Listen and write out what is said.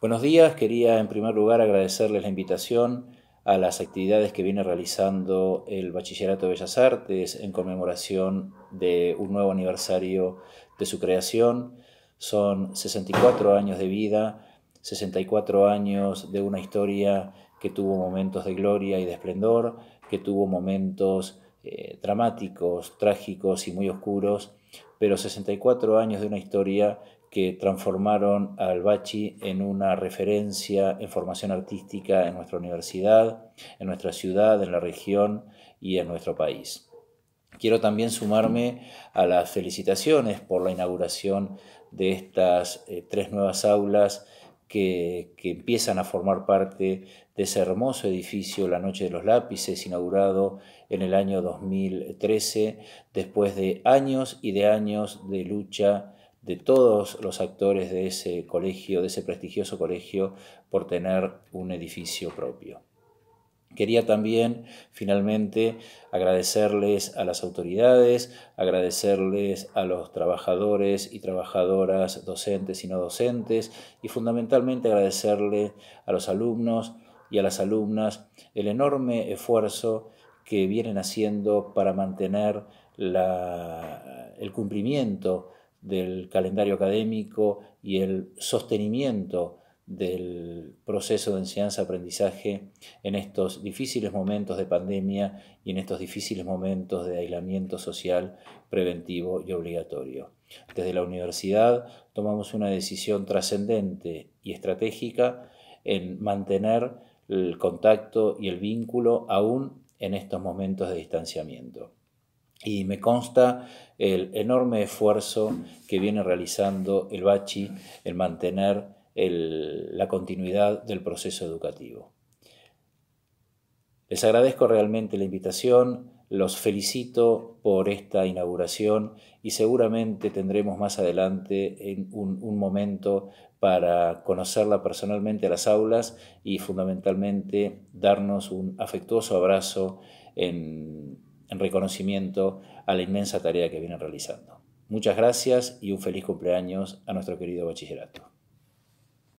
Buenos días, quería en primer lugar agradecerles la invitación a las actividades que viene realizando el Bachillerato de Bellas Artes en conmemoración de un nuevo aniversario de su creación. Son 64 años de vida, 64 años de una historia que tuvo momentos de gloria y de esplendor, que tuvo momentos eh, dramáticos, trágicos y muy oscuros, pero 64 años de una historia que transformaron al Albachi en una referencia en formación artística en nuestra universidad, en nuestra ciudad, en la región y en nuestro país. Quiero también sumarme a las felicitaciones por la inauguración de estas eh, tres nuevas aulas que, que, empiezan a formar parte de ese hermoso edificio La Noche de los Lápices, inaugurado en el año 2013, después de años y de años de lucha de todos los actores de ese colegio, de ese prestigioso colegio, por tener un edificio propio. Quería también finalmente agradecerles a las autoridades, agradecerles a los trabajadores y trabajadoras, docentes y no docentes, y fundamentalmente agradecerle a los alumnos y a las alumnas el enorme esfuerzo que vienen haciendo para mantener el cumplimiento del calendario académico y el sostenimiento del proceso de enseñanza-aprendizaje en estos difíciles momentos de pandemia y en estos difíciles momentos de aislamiento social preventivo y obligatorio. Desde la universidad tomamos una decisión trascendente y estratégica en mantener el contacto y el vínculo aún en estos momentos de distanciamiento y me consta el enorme esfuerzo que viene realizando el Bachi en mantener la continuidad del proceso educativo. Les agradezco realmente la invitación, los felicito por esta inauguración y seguramente tendremos más adelante en un, un momento para conocerla personalmente a las aulas y fundamentalmente darnos un afectuoso abrazo en en reconocimiento a la inmensa tarea que vienen realizando. Muchas gracias y un feliz cumpleaños a nuestro querido bachillerato.